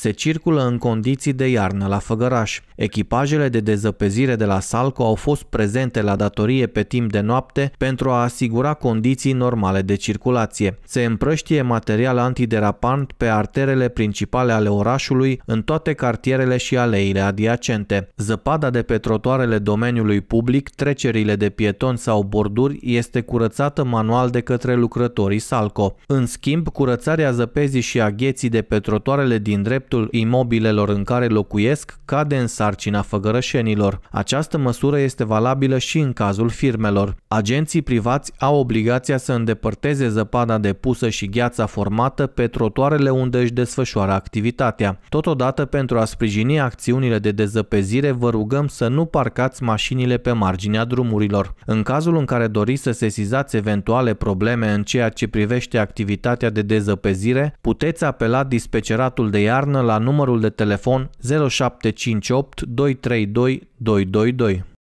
se circulă în condiții de iarnă la Făgăraș. Echipajele de dezăpezire de la Salco au fost prezente la datorie pe timp de noapte pentru a asigura condiții normale de circulație. Se împrăștie material antiderapant pe arterele principale ale orașului în toate cartierele și aleile adiacente. Zăpada de pe trotoarele domeniului public, trecerile de pieton sau borduri este curățată manual de către lucrătorii Salco. În schimb, curățarea zăpezii și a gheții de pe trotoarele din drept dreptul imobilelor în care locuiesc cade în sarcina făgărășenilor. Această măsură este valabilă și în cazul firmelor. Agenții privați au obligația să îndepărteze zăpada depusă și gheața formată pe trotuarele unde își desfășoară activitatea. Totodată, pentru a sprijini acțiunile de dezăpezire, vă rugăm să nu parcați mașinile pe marginea drumurilor. În cazul în care doriți să sesizați eventuale probleme în ceea ce privește activitatea de dezăpezire, puteți apela dispeceratul de iarnă sună la numărul de telefon 0758 232 222.